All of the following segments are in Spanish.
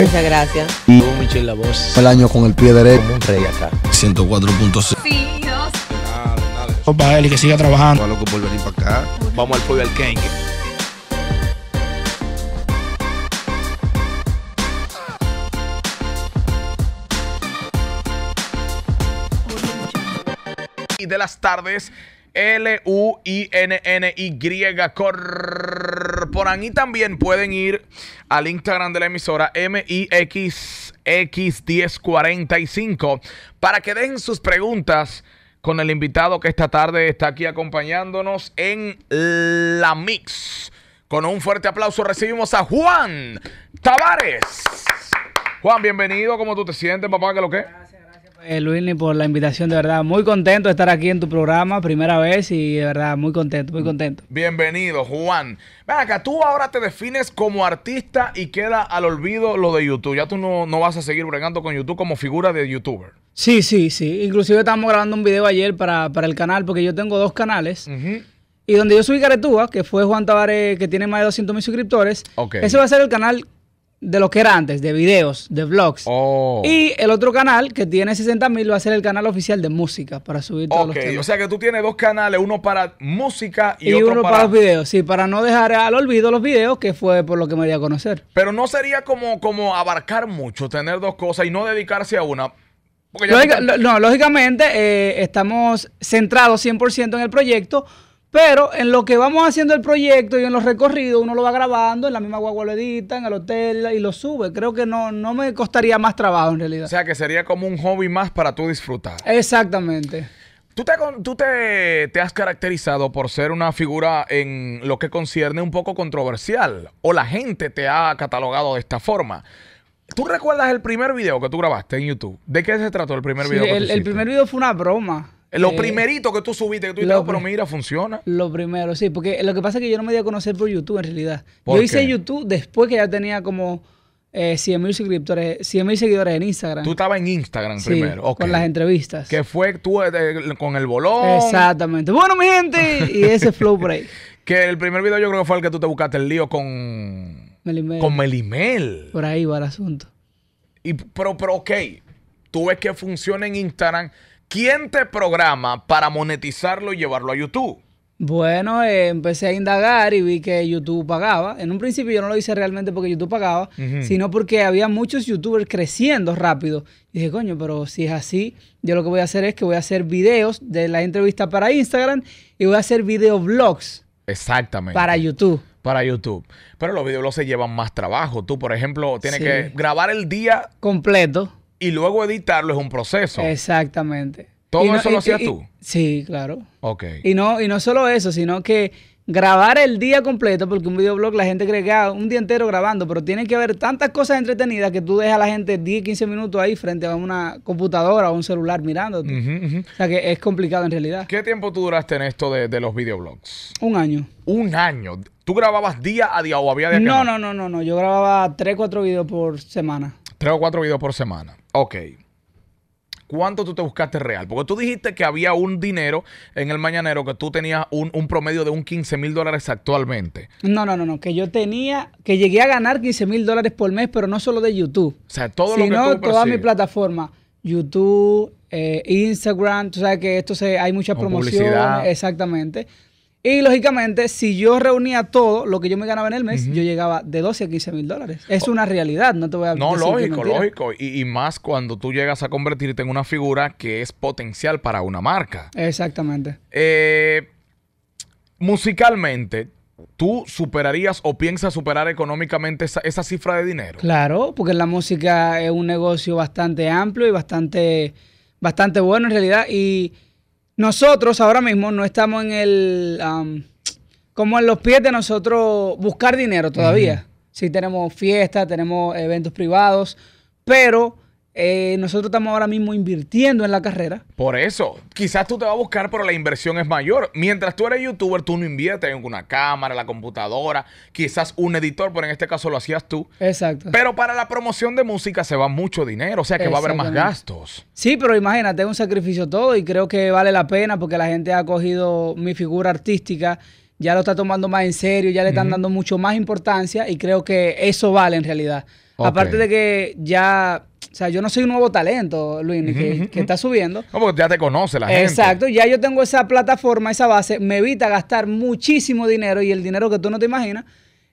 Muchas gracias. Y Michelle la voz. El año con el pie derecho. Como un rey acá. 104.6. Sí, Dios. Nada, nada. Para él y que siga trabajando. Para lo que venir para acá. Vamos al pollo al Ken. Y de las tardes L-U-I-N-N-Y por Y también pueden ir al Instagram de la emisora m i x x 1045 para que den sus preguntas con el invitado que esta tarde está aquí acompañándonos en La Mix. Con un fuerte aplauso recibimos a Juan Tavares. Juan, bienvenido. ¿Cómo tú te sientes, papá? ¿Qué lo que? eh, por la invitación. De verdad, muy contento de estar aquí en tu programa, primera vez, y de verdad, muy contento, muy contento. Bienvenido, Juan. Venga, que tú ahora te defines como artista y queda al olvido lo de YouTube. Ya tú no, vas a seguir bregando con YouTube como figura de youtuber. Sí, sí, sí. Inclusive estamos grabando un video ayer para, el canal, porque yo tengo dos canales. Y donde yo subí Caretúa, que fue Juan Tavares, que tiene más de 200 mil suscriptores, ese va a ser el canal de lo que era antes, de videos, de vlogs. Oh. Y el otro canal que tiene 60 mil va a ser el canal oficial de música para subir todos los temas. O sea que tú tienes dos canales, uno para música y, y uno para... los videos. Sí, para no dejar al olvido los videos, que fue por lo que me di a conocer. Pero no sería como, como abarcar mucho, tener dos cosas y no dedicarse a una. no, lógicamente eh, estamos centrados 100% en el proyecto pero en lo que vamos haciendo el proyecto y en los recorridos, uno lo va grabando, en la misma guagua en el hotel y lo sube. Creo que no, me costaría más trabajo en realidad. O sea que sería como un hobby más para tú disfrutar. Exactamente. Tú, te, tú te, te, has caracterizado por ser una figura en lo que concierne un poco controversial, o la gente te ha catalogado de esta forma. ¿Tú recuerdas el primer video que tú grabaste en YouTube? ¿De qué se trató el primer video? el primer video fue una broma. Eh, lo eh, primerito que tú subiste, que tú dijiste, oh, pero mira, funciona. Lo primero, sí, porque lo que pasa es que yo no me di a conocer por YouTube en realidad. Yo hice YouTube después que ya tenía como 100 eh, mil suscriptores, 100 mil seguidores en Instagram. Tú estabas en Instagram primero, con las entrevistas. Que fue tú con el bolón. Exactamente. Bueno, mi gente, y ese flow break. que el primer video yo creo que fue el que tú te buscaste el lío con... Melimel. Con Melimel. Por ahí va el asunto. Y, pero, pero, ok, tú ves que funciona en Instagram ¿Quién te programa para monetizarlo y llevarlo a YouTube? Bueno, eh, empecé a indagar y vi que YouTube pagaba. En un principio yo no lo hice realmente porque YouTube pagaba, sino porque había muchos youtubers creciendo rápido. dije, coño, pero si es así, yo lo que voy a hacer es que voy a hacer videos de la entrevista para Instagram y voy a hacer videoblogs. Exactamente. Para YouTube. Para YouTube. Pero los videoblogs se llevan más trabajo. Tú, por ejemplo, tienes que grabar el día completo y luego editarlo es un proceso. Exactamente. ¿Todo eso lo hacías tú? sí, claro. Ok. Y no, y no solo eso, sino que grabar el día completo, porque un videoblog la gente cree que es ah, un día entero grabando, pero tiene que haber tantas cosas entretenidas que tú dejas a la gente 10, 15 minutos ahí frente a una computadora o un celular mirándote. O sea que es complicado en realidad. ¿Qué tiempo tú duraste en esto de, los videoblogs? Un año. Un año. ¿Tú grababas día a día o había día no, no? No, no, no, no. Yo grababa 3, 4 videos por semana. 3 o 4 videos por semana. Ok. ¿cuánto tú te buscaste real? Porque tú dijiste que había un dinero en el mañanero que tú tenías un, promedio de un 15 mil dólares actualmente. No, no, no, no, que yo tenía, que llegué a ganar 15 mil dólares por mes, pero no solo de YouTube. O sea, todo lo que toda mi plataforma. YouTube, eh, Instagram, tú sabes que esto se, hay muchas promoción, promociones. Exactamente. Y lógicamente, si yo reunía todo lo que yo me ganaba en el mes, yo llegaba de 12 a 15 mil dólares. Es una realidad, no te voy a No, decir lógico, No, lógico. Y, y, más cuando tú llegas a convertirte en una figura que es potencial para una marca. Exactamente. Eh, musicalmente, ¿Tú superarías o piensas superar económicamente esa, esa, cifra de dinero? Claro, porque la música es un negocio bastante amplio y bastante, bastante bueno en realidad. Y nosotros ahora mismo no estamos en el... Um, como en los pies de nosotros buscar dinero todavía. Sí tenemos fiestas, tenemos eventos privados, pero eh, nosotros estamos ahora mismo invirtiendo en la carrera. Por eso, quizás tú te vas a buscar, pero la inversión es mayor. Mientras tú eres youtuber, tú no inviertes en una cámara, la computadora, quizás un editor, pero en este caso lo hacías tú. Exacto. Pero para la promoción de música se va mucho dinero, o sea que va a haber más gastos. Sí, pero imagínate, es un sacrificio todo y creo que vale la pena porque la gente ha cogido mi figura artística ya lo está tomando más en serio, ya le están dando mucho más importancia y creo que eso vale en realidad. Aparte de que ya, o sea, yo no soy un nuevo talento, Luis, que, está subiendo. No, porque ya te conoce la gente. Exacto, ya yo tengo esa plataforma, esa base, me evita gastar muchísimo dinero y el dinero que tú no te imaginas.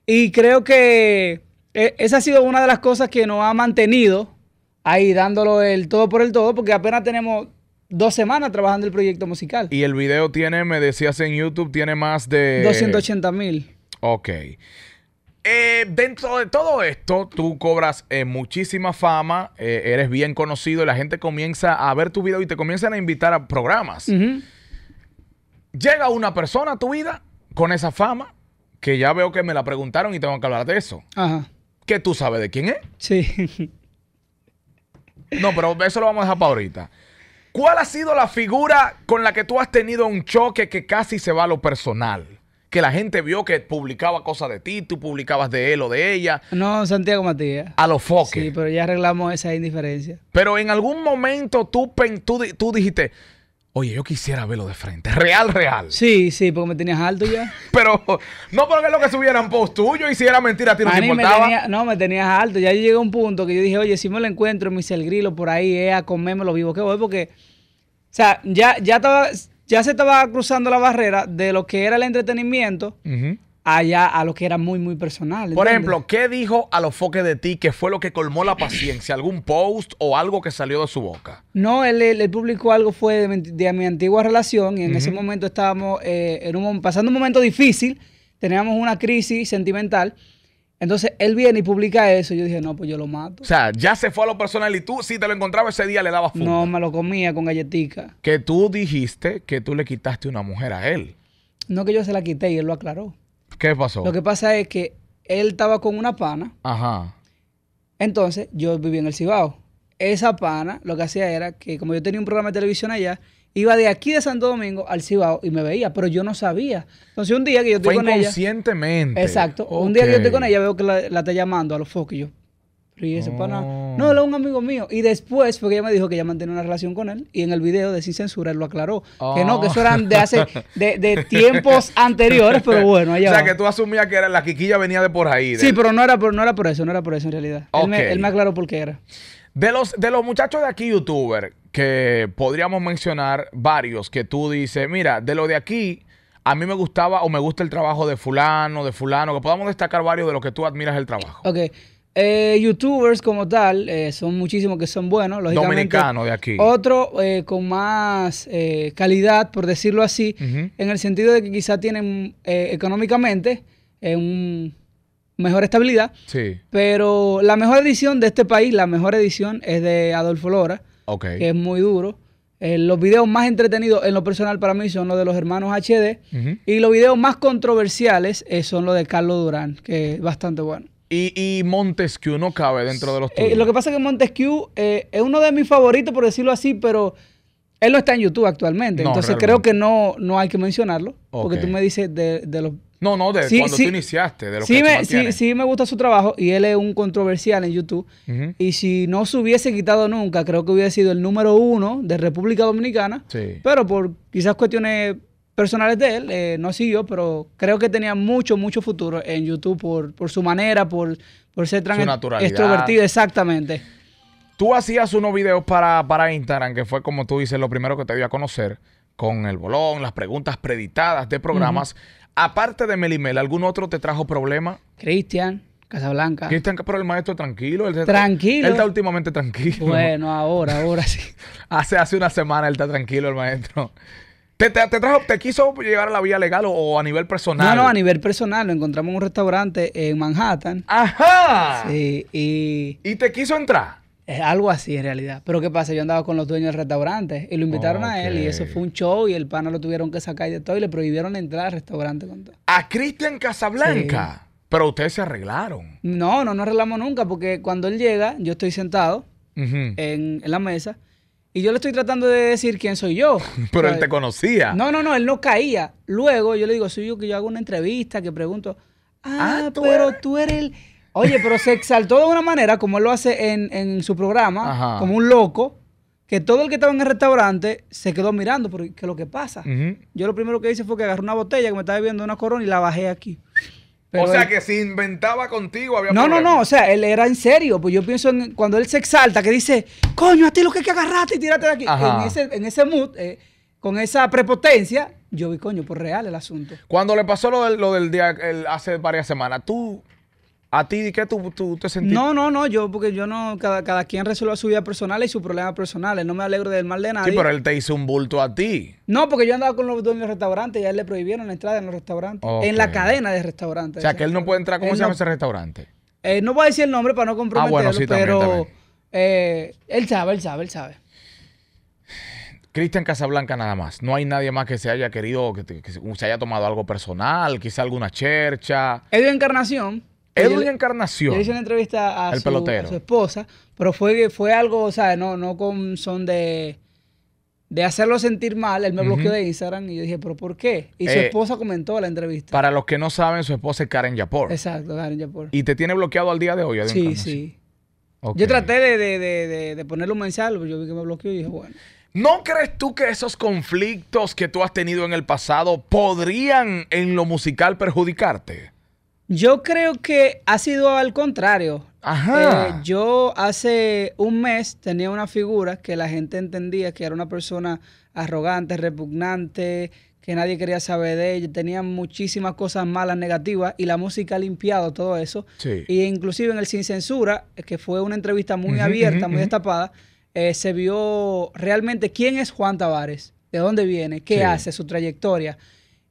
Y creo que e, esa ha sido una de las cosas que nos ha mantenido ahí dándolo el todo por el todo, porque apenas tenemos dos semanas trabajando el proyecto musical. Y el video tiene, me decías en YouTube, tiene más de... 280 mil. Ok. Eh, dentro de todo esto, tú cobras eh, muchísima fama, eh, eres bien conocido y la gente comienza a ver tu video y te comienzan a invitar a programas. Llega una persona a tu vida con esa fama, que ya veo que me la preguntaron y tengo que hablar de eso. Que tú sabes de quién es. Sí. no, pero eso lo vamos a dejar para ahorita. ¿Cuál ha sido la figura con la que tú has tenido un choque que casi se va a lo personal? que la gente vio que publicaba cosas de ti, tú publicabas de él o de ella. No, Santiago Matías. A los foques. Sí, pero ya arreglamos esa indiferencia. Pero en algún momento tú, tú, tú dijiste, Oye, yo quisiera verlo de frente. Real, real. Sí, sí, porque me tenías alto ya. pero, no porque lo que subieran post tuyo y si era mentira, a ti no te importaba. Me no, me tenías alto. Ya llegó llegué a un punto que yo dije, oye, si me lo encuentro, me hice el grilo por ahí, eh, a lo vivo que voy, porque. O sea, ya, ya estaba ya se estaba cruzando la barrera de lo que era el entretenimiento allá a lo que era muy, muy personal. Por ejemplo, ¿qué dijo a los foques de ti que fue lo que colmó la paciencia? ¿Algún post o algo que salió de su boca? No, él, público publicó algo, fue de, mi antigua relación y en ese momento estábamos eh, en un, pasando un momento difícil, teníamos una crisis sentimental. Entonces él viene y publica eso. yo dije, no, pues yo lo mato. O sea, ya se fue a lo personal y tú, si te lo encontraba ese día, le dabas fuga. No, me lo comía con galletica. Que tú dijiste que tú le quitaste una mujer a él. No, que yo se la quité y él lo aclaró. ¿Qué pasó? Lo que pasa es que él estaba con una pana. Ajá. Entonces yo vivía en el Cibao. Esa pana lo que hacía era que, como yo tenía un programa de televisión allá, iba de aquí de Santo Domingo al Cibao y me veía, pero yo no sabía. Entonces un día que yo estoy Fue con inconscientemente. Exacto. Un día que yo estoy con ella, veo que la, está llamando a los focos y yo. Oh. no, era un amigo mío. Y después porque ella me dijo que ella mantenía una relación con él. Y en el video de Sin Censura él lo aclaró. Que no, que eso eran de hace, oh. de, tiempos anteriores, pero bueno. Allá o sea, que tú asumías que era la quiquilla venía de por ahí. sí, pero no era, por, no era por eso, no era por eso en realidad. Él, me, él aclaró por qué era. De los, de los muchachos de aquí, youtuber, que podríamos mencionar varios que tú dices, mira, de lo de aquí, a mí me gustaba o me gusta el trabajo de fulano, de fulano, que podamos destacar varios de los que tú admiras el trabajo. Ok. Eh, youtubers como tal, eh, son muchísimos que son buenos, lógicamente. Dominicano de aquí. Otro eh, con más calidad, por decirlo así, en el sentido de que quizá tienen económicamente un mejor estabilidad. Sí. Pero la mejor edición de este país, la mejor edición es de Adolfo Lora que es muy duro. Eh, los videos más entretenidos en lo personal para mí son los de los hermanos HD y los videos más controversiales eh, son los de Carlos Durán, que es bastante bueno. Y, y Montesquieu no cabe dentro de los eh, tuyos. lo que pasa es que Montesquieu es uno de mis favoritos, por decirlo así, pero él no está en YouTube actualmente. entonces creo que no, no hay que mencionarlo. Porque tú me dices de, de los no, no, de cuando tú iniciaste, de lo sí que me, sí, me gusta su trabajo y él es un controversial en YouTube. Y si no se hubiese quitado nunca, creo que hubiera sido el número uno de República Dominicana. Pero por quizás cuestiones personales de él, eh, no siguió, pero creo que tenía mucho, mucho futuro en YouTube por, por su manera, por, ser tan extrovertido, exactamente. Tú hacías unos videos para, para Instagram, que fue como tú dices, lo primero que te dio a conocer, con el bolón, las preguntas preditadas de programas aparte de Melimel, ¿algún otro te trajo problema? Cristian. Casablanca. Cristian, pero el maestro tranquilo. tranquilo. Él está últimamente tranquilo. Bueno, ahora, ahora sí. hace, hace una semana él está tranquilo, el maestro. ¿Te, te, trajo, ¿Te quiso llegar a la vía legal o, a nivel personal? No, no, a nivel personal. Lo encontramos en un restaurante en Manhattan. ¡Ajá! Sí, y... ¿Y te quiso entrar? Es algo así en realidad. Pero ¿qué pasa? Yo andaba con los dueños del restaurante y lo invitaron a él y eso fue un show y el pana lo tuvieron que sacar de todo y le prohibieron entrar al restaurante con todo. A Cristian Casablanca. Pero ustedes se arreglaron. No, no nos arreglamos nunca porque cuando él llega, yo estoy sentado en, la mesa y yo le estoy tratando de decir quién soy yo. Pero él te conocía. No, no, no, él no caía. Luego yo le digo, soy yo que yo hago una entrevista, que pregunto, ah, ah pero tú eres el Oye, pero se exaltó de una manera, como él lo hace en, su programa, como un loco, que todo el que estaba en el restaurante se quedó mirando, porque ¿qué es lo que pasa? Yo lo primero que hice fue que agarré una botella que me estaba bebiendo una corona y la bajé aquí. o sea, que se inventaba contigo había No, no, no, o sea, él era en serio. Pues yo pienso en cuando él se exalta, que dice, coño, a ti lo que, que agarraste y tírate de aquí. En ese, en mood, eh, con esa prepotencia, yo vi, coño, por real el asunto. Cuando le pasó lo del, día hace varias semanas, tú ¿A ti qué tú, te sentiste? No, no, no, yo, porque yo no, cada, cada quien resuelve su vida personal y sus problemas personales. No me alegro del mal de nadie. Sí, pero él te hizo un bulto a ti. No, porque yo andaba con los dueños de restaurante y a él le prohibieron la entrada en los restaurantes. En la cadena de restaurantes. O sea, que él no puede entrar. ¿Cómo se llama ese restaurante? Eh, no voy a decir el nombre para no comprometerlo, ah, bueno, sí, pero eh, él sabe, él sabe, él sabe. Cristian Casablanca nada más. No hay nadie más que se haya querido, que, se haya tomado algo personal, quizá alguna chercha. de Encarnación. Edwin Encarnación. hizo una entrevista a, su, esposa, pero fue, fue algo, o sea, no, no con son de, hacerlo sentir mal. Él me bloqueó de Instagram y yo dije, ¿pero por qué? Y su eh, esposa comentó la entrevista. Para los que no saben, su esposa es Karen Yapor. Exacto, Karen Yapor. ¿Y te tiene bloqueado al día de hoy, Sí, sí. Yo traté de, de, de, de, ponerle un mensaje, pero yo vi que me bloqueó y dije, bueno. ¿No crees tú que esos conflictos que tú has tenido en el pasado podrían en lo musical perjudicarte? Yo creo que ha sido al contrario. Ajá. Eh, yo hace un mes tenía una figura que la gente entendía que era una persona arrogante, repugnante, que nadie quería saber de ella, tenía muchísimas cosas malas, negativas, y la música ha limpiado todo eso. Sí. Y inclusive en el Sin Censura, que fue una entrevista muy abierta, muy destapada, eh, se vio realmente quién es Juan Tavares, de dónde viene, qué hace, su trayectoria.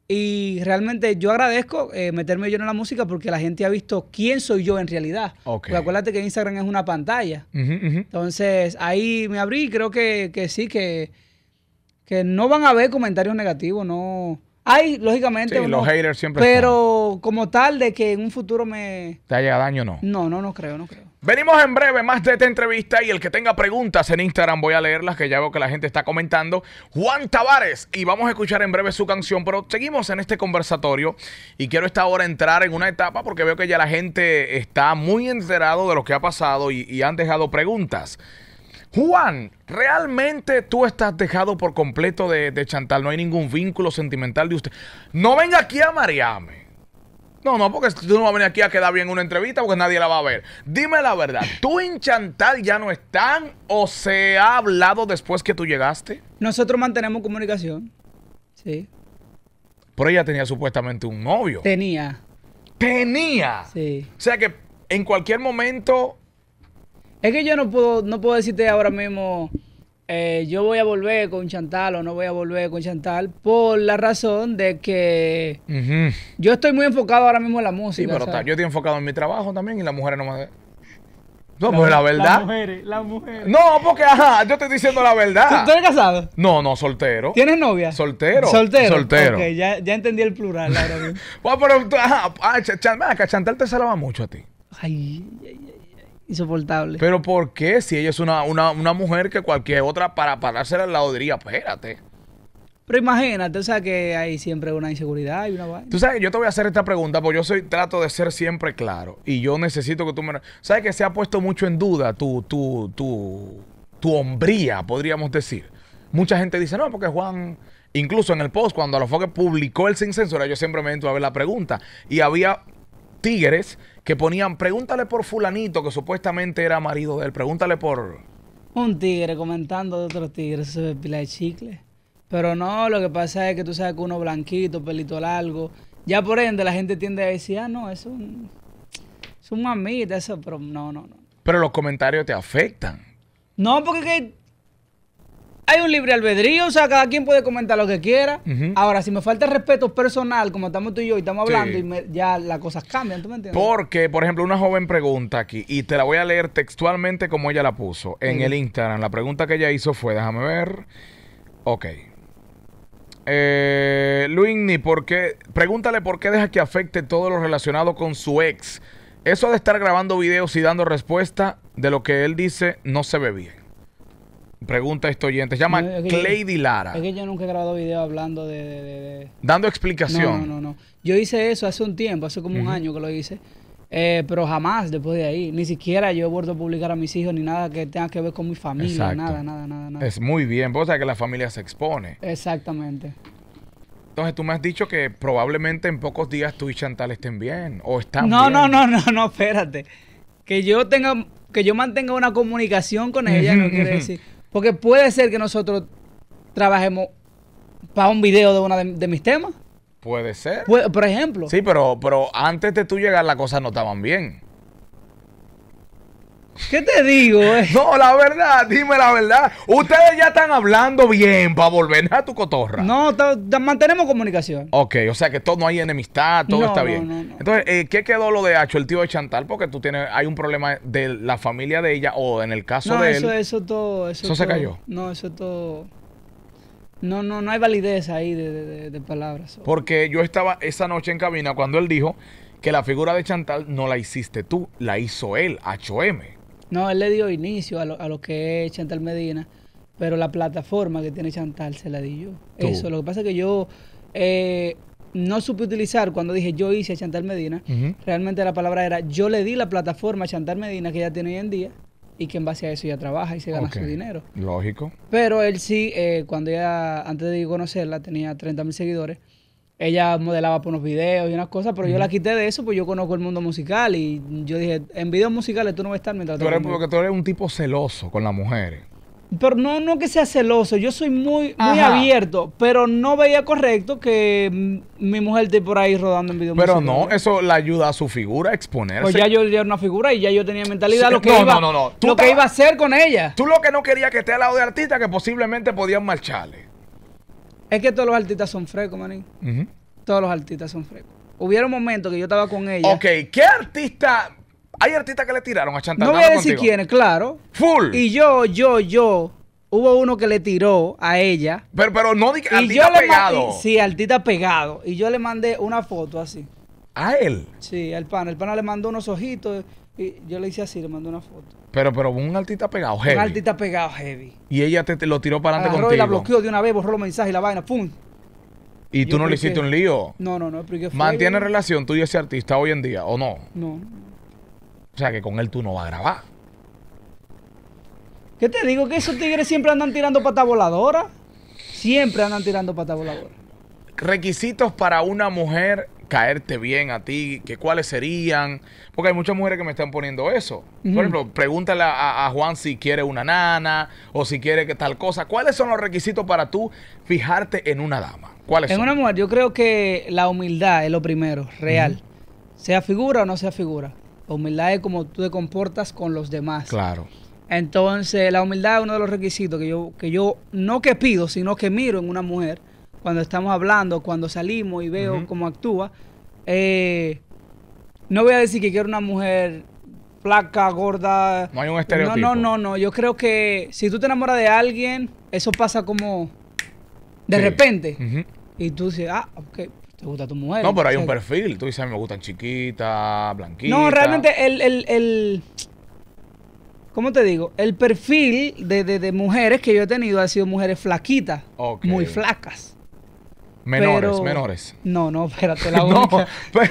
Y realmente yo agradezco eh, meterme yo en la música porque la gente ha visto quién soy yo en realidad. Porque acuérdate que Instagram es una pantalla. Entonces ahí me abrí y creo que, sí, que, que no van a haber comentarios negativos, no. Hay, lógicamente. los haters siempre. Pero como tal, de que en un futuro me. ¿Te haya daño no? No, no, no creo, no creo. Venimos en breve más de esta entrevista y el que tenga preguntas en Instagram voy a leerlas que ya veo que la gente está comentando. Juan Tavares y vamos a escuchar en breve su canción, pero seguimos en este conversatorio y quiero esta hora entrar en una etapa porque veo que ya la gente está muy enterado de lo que ha pasado y, han dejado preguntas. Juan, ¿realmente tú estás dejado por completo de, Chantal? No hay ningún vínculo sentimental de usted. No venga aquí a marearme. No, no, porque tú no vas a venir aquí a quedar bien una entrevista porque nadie la va a ver. Dime la verdad, ¿tú y Chantal ya no están o se ha hablado después que tú llegaste? Nosotros mantenemos comunicación. Sí. Pero ella tenía supuestamente un novio. Tenía. Tenía. Sí. O sea que en cualquier momento. Es que yo no puedo, no puedo decirte ahora mismo eh, yo voy a volver con Chantal o no voy a volver con Chantal por la razón de que yo estoy muy enfocado ahora mismo en la música. pero yo estoy enfocado en mi trabajo también y las mujeres no me... No, la, pues la verdad. Las mujeres, las mujeres. No, porque ajá, yo te estoy diciendo la verdad. ¿Tú, eres casado? No, no, soltero. ¿Tienes novia? Soltero. Soltero. Soltero. ya, entendí el plural ahora mismo. bueno, pero ah, Chantal te salaba mucho a ti. Ay, ay, ay. Insoportable. Pero ¿por qué? Si ella es una, una, una mujer que cualquier otra para pararse al lado diría, pues, espérate. Pero imagínate, o sea que hay siempre una inseguridad y una Tú sabes, yo te voy a hacer esta pregunta porque yo soy, trato de ser siempre claro y yo necesito que tú me... ¿Sabes que se ha puesto mucho en duda tu, tu, tu, tu hombría, podríamos decir? Mucha gente dice, no, porque Juan, incluso en el post, cuando a los publicó el Sin Censura, yo siempre me entro a ver la pregunta y había tigres que ponían, pregúntale por fulanito, que supuestamente era marido de él, pregúntale por... Un tigre comentando de otro tigre, eso es pila de chicle. Pero no, lo que pasa es que tú sabes que uno blanquito, pelito largo, ya por ende la gente tiende a decir, ah, no, es un... Es un mamita, eso, pero no, no, no. Pero los comentarios te afectan. No, porque hay un libre albedrío, o sea, cada quien puede comentar lo que quiera. Ahora, si me falta respeto personal, como estamos tú y yo y estamos hablando, y ya las cosas cambian, ¿tú me entiendes? Porque, por ejemplo, una joven pregunta aquí, y te la voy a leer textualmente como ella la puso en el Instagram. La pregunta que ella hizo fue, déjame ver. Ok. Eh, Luigny, ¿por qué? Pregúntale por qué deja que afecte todo lo relacionado con su ex. Eso de estar grabando videos y dando respuesta de lo que él dice no se ve bien. Pregunta esto oyente. Se llama Clay Lara. Es que yo nunca he grabado video hablando de... Dando explicación. No, no, no, Yo hice eso hace un tiempo, hace como un año que lo hice. Eh, pero jamás después de ahí. Ni siquiera yo he vuelto a publicar a mis hijos ni nada que tenga que ver con mi familia. Nada, nada, nada, Es muy bien. Vos sabés que la familia se expone. Exactamente. Entonces tú me has dicho que probablemente en pocos días tú y Chantal estén bien o están no, No, no, no, no, espérate. Que yo tenga, que yo mantenga una comunicación con ella no quiere decir. Porque puede ser que nosotros trabajemos para un video de uno de, mis temas. Puede ser. por ejemplo. Sí, pero, pero antes de tú llegar las cosas no estaban bien. ¿Qué te digo? Eh? No, la verdad, dime la verdad. Ustedes ya están hablando bien para volver a tu cotorra. No, mantenemos comunicación. Ok, o sea que todo no hay enemistad, todo está bien. Entonces, eh, ¿qué quedó lo de Hacho, el tío de Chantal? Porque tú tienes, hay un problema de la familia de ella o en el caso de eso, él. Eso, eso, se cayó. No, eso todo. No, no, no hay validez ahí de, de palabras. Porque yo estaba esa noche en cabina cuando él dijo que la figura de Chantal no la hiciste tú, la hizo él, HM. No, él le dio inicio a lo, a lo que es Chantal Medina, pero la plataforma que tiene Chantal se la di yo. Eso, lo que pasa es que yo eh, no supe utilizar cuando dije yo hice a Chantal Medina. Realmente la palabra era yo le di la plataforma a Chantal Medina que ella tiene hoy en día y que en base a eso ya trabaja y se gana su dinero. Lógico. Pero él sí, eh, cuando ya antes de conocerla, tenía 30 mil seguidores ella modelaba por unos videos y unas cosas, pero yo la quité de eso, pues yo conozco el mundo musical y yo dije, en videos musicales tú no vas a estar mientras Pero eres, Porque tú eres un tipo celoso con las mujeres. Pero no, no que sea celoso, yo soy muy, muy abierto, pero no veía correcto que mi mujer esté por ahí rodando en videos Pero no, eso le ayuda a su figura a exponerse. Pues ya yo era una figura y ya yo tenía mentalidad lo, que, no, no, no, lo que iba a hacer con ella. Tú lo que no querías que esté al lado de artistas que posiblemente podían marcharle. Es que todos los artistas son frescos, maní. Todos los artistas son frescos. Hubieron momentos que yo estaba con ella. Ok, ¿qué artista? Hay artistas que le tiraron a Chantal. No voy a decir quiénes, claro. Full. Y yo, yo, yo. Hubo uno que le tiró a ella. Pero, pero no diga artista pegado. sí, artista pegado. Y yo le mandé una foto así. ¿A él? Sí, al pana. El pana le mandó unos ojitos yo le hice así, le mandé una foto. Pero, pero un artista pegado, heavy. Un artista pegado, heavy. Y ella te, lo tiró para adelante contigo. y la bloqueó de una vez, borró los mensajes y la vaina, ¡pum! ¿Y tú no le hiciste un lío? No, no, no. ¿Mantiene relación tú y ese artista hoy en día o no? No. O sea que con él tú no vas a grabar. ¿Qué te digo? Que esos tigres siempre andan tirando pata voladora. Siempre andan tirando pata voladora. Requisitos para una mujer caerte bien a ti, que cuáles serían, porque hay muchas mujeres que me están poniendo eso. Por ejemplo, pregúntale a, Juan si quiere una nana o si quiere que tal cosa. ¿Cuáles son los requisitos para tú fijarte en una dama? ¿Cuáles en una mujer, yo creo que la humildad es lo primero, real. Sea figura o no sea figura. La humildad es como tú te comportas con los demás. Claro. Entonces, la humildad es uno de los requisitos que yo, que yo no que pido, sino que miro en una mujer cuando estamos hablando, cuando salimos y veo cómo actúa, eh, no voy a decir que quiero una mujer flaca, gorda. No hay un estereotipo. No, no, no, Yo creo que si tú te enamoras de alguien, eso pasa como de repente. Y tú dices, ah, ok, te gusta tu mujer. No, pero hay un perfil. Tú dices, ah, me gustan chiquitas, blanquitas. No, realmente el, el, el, ¿Cómo te digo? El perfil de, mujeres que yo he tenido ha sido mujeres flaquitas. Muy flacas. Menores, menores. No, no, espérate, la no, pero,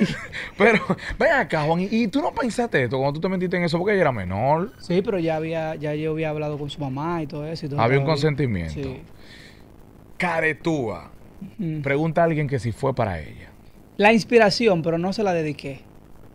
pero, ven acá, Juan, ¿y, tú no pensaste esto cuando tú te metiste en eso? Porque ella era menor. Sí, pero ya había, ya yo había hablado con su mamá y todo eso. había un consentimiento. Sí. Caretúa. Pregunta a alguien que si fue para ella. La inspiración, pero no se la dediqué.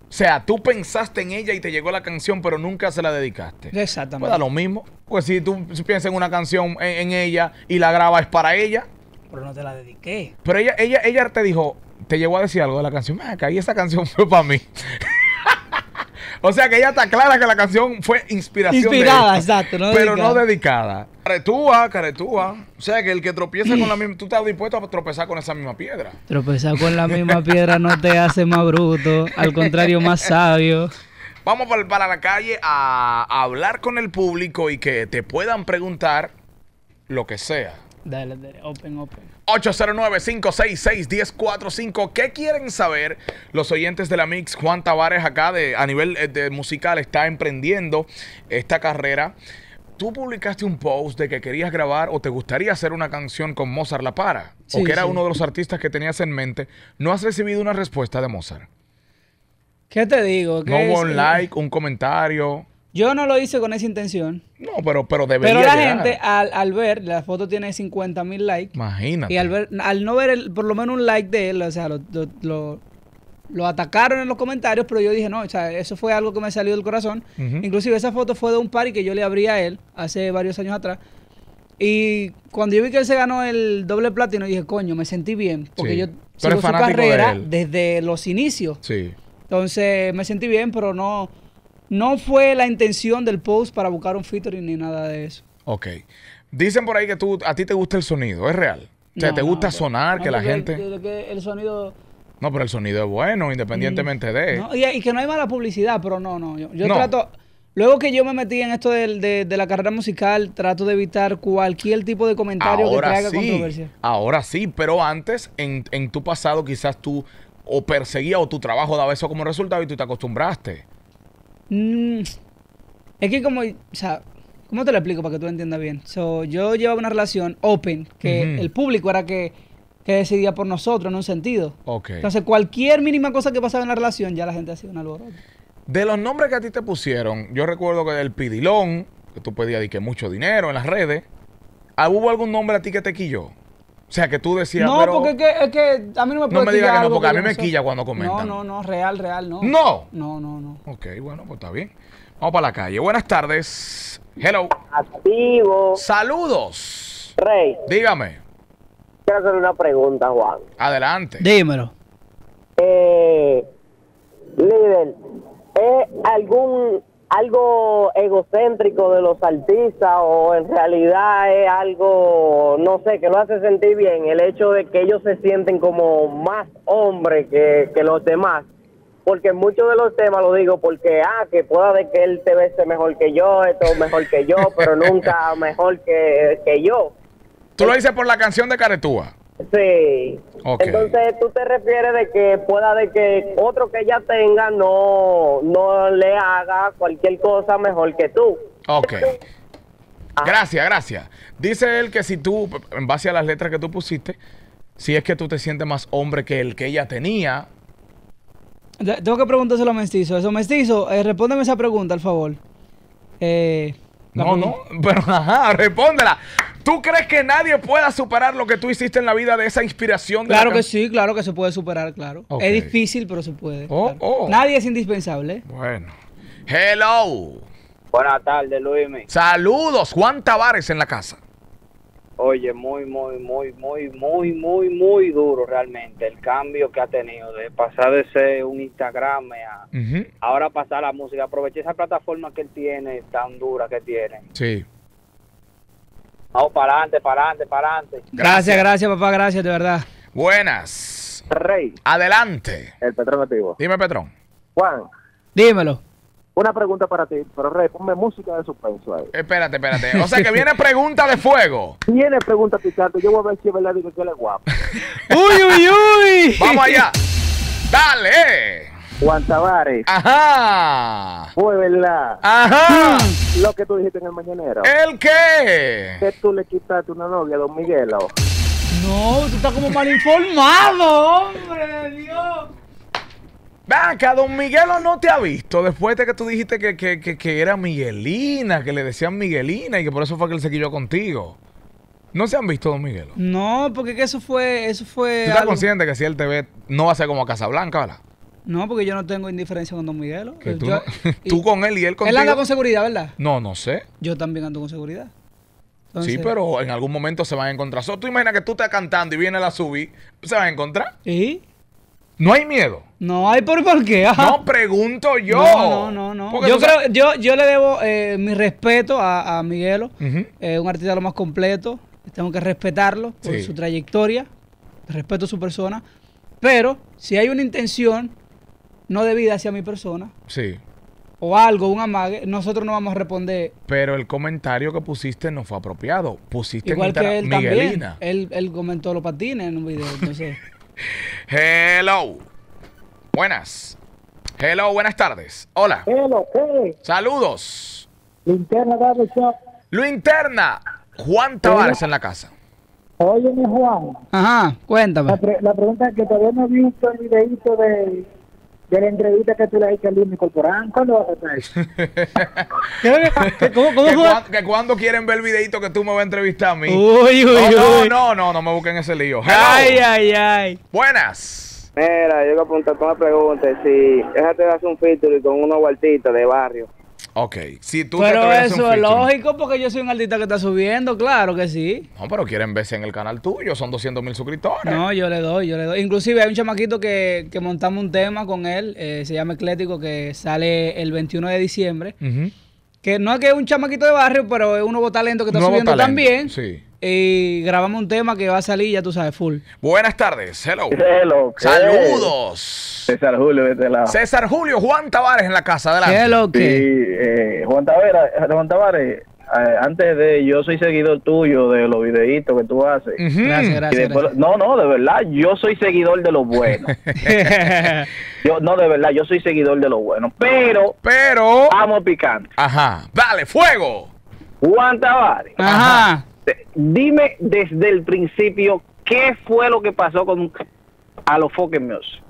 O sea, tú pensaste en ella y te llegó la canción, pero nunca se la dedicaste. Exactamente. Pues lo mismo. Pues si tú piensas en una canción en, en ella y la grabas para ella pero no te la dediqué. Pero ella, ella, ella te dijo, te llegó a decir algo de la canción. Acá, y esa canción fue para mí. o sea que ella está clara que la canción fue inspiración. Inspirada, exacto. pero no dedicada. Caretúa, caretúa. O sea que el que tropieza con la misma. Tú estás dispuesto a tropezar con esa misma piedra. Tropezar con la misma piedra no te hace más bruto. Al contrario, más sabio. Vamos para la calle a hablar con el público y que te puedan preguntar lo que sea. Dale, dale, open, open. 809-566-1045. ¿Qué quieren saber los oyentes de la Mix? Juan Tavares acá de, a nivel eh, de musical está emprendiendo esta carrera. Tú publicaste un post de que querías grabar o te gustaría hacer una canción con Mozart La Para, o que era uno de los artistas que tenías en mente. ¿No has recibido una respuesta de Mozart? ¿Qué te digo? no hubo un like, un comentario. Yo no lo hice con esa intención. No, pero, pero debería Pero la gente, al, ver, la foto tiene 50 mil likes. Imagínate. Y al, no ver por lo menos un like de él, o sea, lo, atacaron en los comentarios, pero yo dije, no, o sea, eso fue algo que me salió del corazón. Inclusive esa foto fue de un party que yo le abrí a él hace varios años atrás. Y cuando yo vi que él se ganó el doble platino, dije, coño, me sentí bien. Porque yo sigo su carrera desde los inicios. Sí. Entonces, me sentí bien, pero no... No fue la intención del post para buscar un featuring ni nada de eso. Ok. Dicen por ahí que tú, a ti te gusta el sonido, ¿es real? O sea, ¿te gusta sonar, que la gente...? sonido... No, pero el sonido es bueno, independientemente mm. de... Y, y, que no hay mala publicidad, pero no, no. Yo, trato... Luego que yo me metí en esto de, de, la carrera musical, trato de evitar cualquier tipo de comentario que traiga sí, controversia. Ahora sí, pero antes, en, en tu pasado, quizás tú o perseguías o tu trabajo daba eso como resultado y tú te acostumbraste. Mm, es que como, o sea, ¿cómo te lo explico para que tú entiendas bien? yo llevaba una relación open, que el público era que, que, decidía por nosotros en un sentido. Entonces, cualquier mínima cosa que pasaba en la relación, ya la gente hacía un alboroto. De los nombres que a ti te pusieron, yo recuerdo que el Pidilón, que tú pedías de que mucho dinero en las redes, ¿hubo algún nombre a ti que te quilló? O sea, que tú decías. No, porque es que, es que, a mí no me puede No me digas que no, porque a mí me quilla cuando comentan. No, no, no, real, real, no. No. No, no, no. Ok, bueno, pues está bien. Vamos para la calle. Buenas tardes. Hello. Activo. Saludos. Rey. Dígame. Quiero hacerle una pregunta, Juan. Adelante. Dímelo. Eh, líder, ¿es algún algo egocéntrico de los artistas o en realidad es algo, no sé, que lo hace sentir bien el hecho de que ellos se sienten como más hombres que, los demás. Porque muchos de los temas lo digo porque, ah, que pueda de que él te vese mejor que yo, esto mejor que yo, pero nunca mejor que, que yo. Tú lo dices por la canción de Caretúa. Sí. Entonces tú te refieres de que pueda de que otro que ella tenga no, no le haga cualquier cosa mejor que tú. Ok. Ah. Gracias, gracias. Dice él que si tú, en base a las letras que tú pusiste, si es que tú te sientes más hombre que el que ella tenía. Tengo que preguntárselo a Mestizo. Eso, Mestizo, eh, respóndeme esa pregunta, al favor. Eh, no, no, pero ajá, respóndela. ¿Tú crees que nadie pueda superar lo que tú hiciste en la vida de esa inspiración? claro que sí, claro que se puede superar, claro. Es difícil, pero se puede. Oh, oh. Nadie es indispensable. Bueno. Hello. Buenas tardes, Luis. Saludos, Juan Tavares en la casa. Oye, muy, muy, muy, muy, muy, muy, muy duro realmente el cambio que ha tenido de pasar de ser un Instagram a ahora pasar a la música. Aproveché esa plataforma que él tiene, tan dura que tiene. Sí Vamos para adelante, para adelante, para adelante. Gracias, gracias, papá, gracias, de verdad. Buenas. Rey. Adelante. El Petrón Activo. Dime, Petrón. Juan. Dímelo. Una pregunta para ti, pero Rey, ponme música de suspenso ahí. Espérate, espérate. O sea que viene pregunta de fuego. Viene pregunta picante. Yo voy a ver si es verdad que él es guapo. uy, uy, uy. Vamos allá. Dale. Juan Tavares. Ajá. Fue verdad. Ajá. Lo que tú dijiste en el mañanero. ¿El qué? Que tú le quitaste una novia a Don Miguelo. No, tú estás como mal informado, hombre, Dios. Vaca, don Miguelo no te ha visto después de que tú dijiste que, era Miguelina, que le decían Miguelina y que por eso fue que él se quilló contigo. ¿No se han visto, don Miguelo? No, porque que eso fue, eso fue. ¿Tú estás consciente que si él te ve, no va a ser como a Casablanca, ¿verdad? No, porque yo no tengo indiferencia con Don Miguel. tú, con él y él con Él anda con seguridad, ¿verdad? No, no sé. Yo también ando con seguridad. sí, pero en algún momento se van a encontrar. So, tú imaginas que tú estás cantando y viene la subí, se van a encontrar. ¿Y? No hay miedo. No hay por, qué. No pregunto yo. No, no, no. Yo, creo, yo, yo le debo eh, mi respeto a, a Miguelo, eh, un artista lo más completo. Tengo que respetarlo por su trayectoria. Respeto a su persona. Pero si hay una intención no debida hacia mi persona. Sí. O algo, un amague, nosotros no vamos a responder. Pero el comentario que pusiste no fue apropiado. Pusiste Miguelina. Él, comentó los patines en un video, entonces. Hello. Buenas. Hello, buenas tardes. Hola. Hello, hey. Saludos. Linterna, dale, Juan Tavares en la casa. Oye, mi Juan. Ajá, cuéntame. La, la pregunta es que todavía no he visto el videito de de la entrevista que tú le hiciste a Luis Corporán. ¿Cuándo vas a traer? ¿Cómo, que, cuando quieren ver el videito que tú me vas a entrevistar a mí. Uy, uy, no, uy. No, no, no, me busquen ese lío. Ay, ay, ay. Buenas. Mira, yo voy a preguntar una pregunta. Si déjate te hacer un featuring con unos guarditos de barrio. Ok, si tú Pero eso es lógico porque yo soy un artista que está subiendo, claro que sí. No, pero quieren verse en el canal tuyo, son 200 mil suscriptores. No, yo le doy, yo le doy. Inclusive hay un chamaquito que, que montamos un tema con él, eh, se llama Eclético, que sale el 21 de diciembre. Ajá que no es que es un chamaquito de barrio, pero es un nuevo talento que está subiendo también. Sí. Y grabamos un tema que va a salir, ya tú sabes, full. Buenas tardes, hello. Hello. Saludos. César Julio desde este la César Julio, Juan Tavares en la casa, adelante. Hello, ¿qué? Eh, Juan Tavares, Juan Tavares eh, antes de yo soy seguidor tuyo de los videitos que tú haces. Gracias, No, no, de verdad, yo soy seguidor de lo bueno. yo, no, de verdad, yo soy seguidor de lo bueno. Pero, pero, vamos picante. Ajá, dale, fuego. Juan Tavares. Ajá. Dime desde el principio qué fue lo que pasó con a los focus. Music.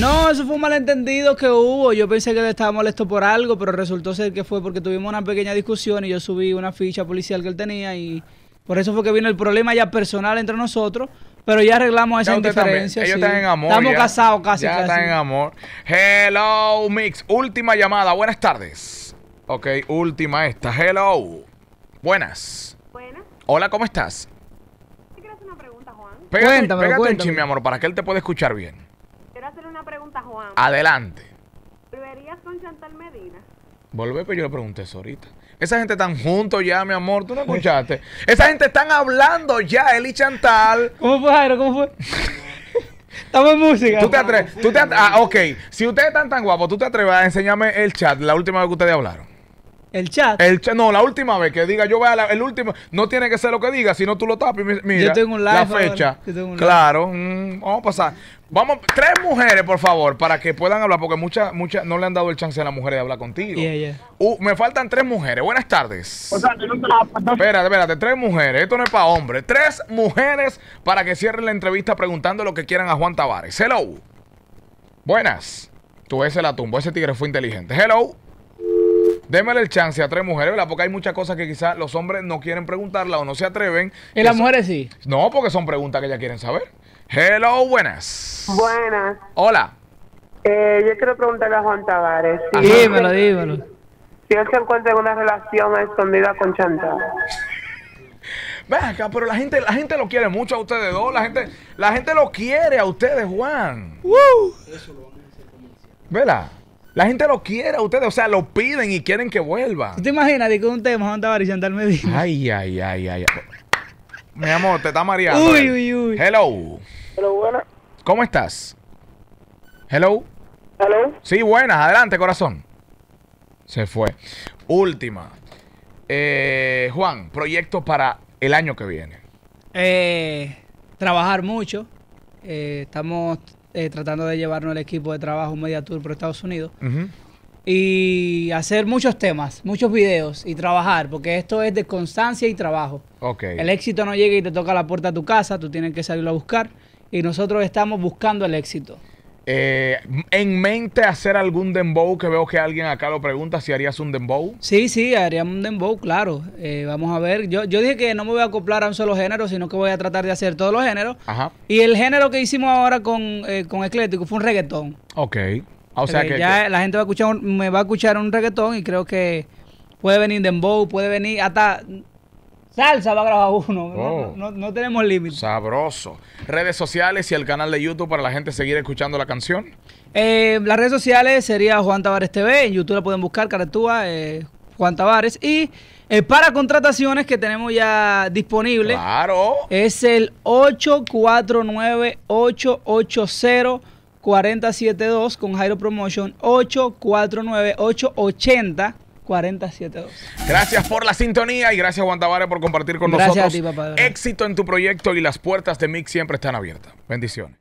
No, eso fue un malentendido que hubo. Yo pensé que él estaba molesto por algo, pero resultó ser que fue porque tuvimos una pequeña discusión y yo subí una ficha policial que él tenía y por eso fue que vino el problema ya personal entre nosotros. Pero ya arreglamos esa interferencia. Ellos están en amor. Estamos casados casi. Ya están en amor. Hello, Mix. Última llamada. Buenas tardes. Ok, última esta. Hello. Buenas. Buenas. Hola, ¿cómo estás? Te una pregunta, Juan. Pégate, cuéntame, cuéntame. mi amor, para que él te pueda escuchar bien una pregunta, Juan. Adelante. ¿Volverías con Chantal Medina? Volver, pero yo le pregunté eso ahorita. Esa gente están juntos ya, mi amor, tú no escuchaste. Esa gente están hablando ya, él y Chantal. ¿Cómo fue, Jairo? ¿Cómo fue? Estamos música. ¿Tú te atreves? Ah, ok. Si ustedes están tan guapos, ¿tú te atreves a enseñarme el chat la última vez que ustedes hablaron? El chat. El No, la última vez que diga, yo vea la, el último. No tiene que ser lo que diga, sino tú lo tapas mira. Yo tengo un La fecha. Claro. Mm, vamos a pasar. Vamos, tres mujeres, por favor, para que puedan hablar, porque muchas muchas no le han dado el chance a las mujeres de hablar contigo. Uh, me faltan tres mujeres. Buenas tardes. Espérate, espérate, tres mujeres. Esto no es para hombres. Tres mujeres para que cierren la entrevista preguntando lo que quieran a Juan Tavares. Hello. Buenas. Tú ese la tumba, ese tigre fue inteligente. Hello. Démele el chance a tres mujeres, ¿verdad? Porque hay muchas cosas que quizás los hombres no quieren preguntarla o no se atreven. ¿Y las mujeres sí? No, porque son preguntas que ellas quieren saber. Hello, buenas. Buenas. Hola. Eh, yo quiero preguntarle a Juan Tavares. Si dímelo, lo dímelo. Si él se encuentra en una relación escondida con Chantal. Venga, pero la gente, la gente lo quiere mucho a ustedes dos. La gente, la gente lo quiere a ustedes, Juan. ¡Woo! Eso lo van a hacer comercial. ¿Verdad? La gente lo quiere a ustedes, o sea, lo piden y quieren que vuelva. ¿Tú te imaginas de que un tema Juan a y Chantal Medina? Ay, ay, ay, ay. Mi amor, te está mareando. Uy, ¿eh? uy, uy. Hello. Hello, buenas. ¿Cómo estás? Hello. Hello. Sí, buenas. Adelante, corazón. Se fue. Última. Eh, Juan, proyecto para el año que viene. Eh, trabajar mucho. Eh, estamos eh, tratando de llevarnos el equipo de trabajo Media Tour por Estados Unidos. Y hacer muchos temas, muchos videos y trabajar, porque esto es de constancia y trabajo. Okay. El éxito no llega y te toca la puerta a tu casa, tú tienes que salirlo a buscar. Y nosotros estamos buscando el éxito. Eh, en mente hacer algún dembow, que veo que alguien acá lo pregunta si harías un dembow. Sí, sí, haría un dembow, claro. Eh, vamos a ver, yo, yo dije que no me voy a acoplar a un solo género, sino que voy a tratar de hacer todos los géneros. Ajá. Y el género que hicimos ahora con, eh, con Eclético fue un reggaetón. Ok. O sea que, ya la gente va a escuchar, me va a escuchar un reggaetón y creo que puede venir dembow, puede venir hasta Salsa va a grabar uno. Oh. No, tenemos límite. Sabroso. Redes sociales y el canal de YouTube para la gente seguir escuchando la canción. Eh, las redes sociales sería Juan Tavares TV. En YouTube la pueden buscar, Caratúa, eh, Juan Tavares. Y eh, para contrataciones que tenemos ya disponible. Claro. Es el 849 880 472 con Jairo Promotion. 849-880. 472. Gracias por la sintonía y gracias Tavares, por compartir con nosotros. Éxito en tu proyecto y las puertas de Mix siempre están abiertas. Bendiciones.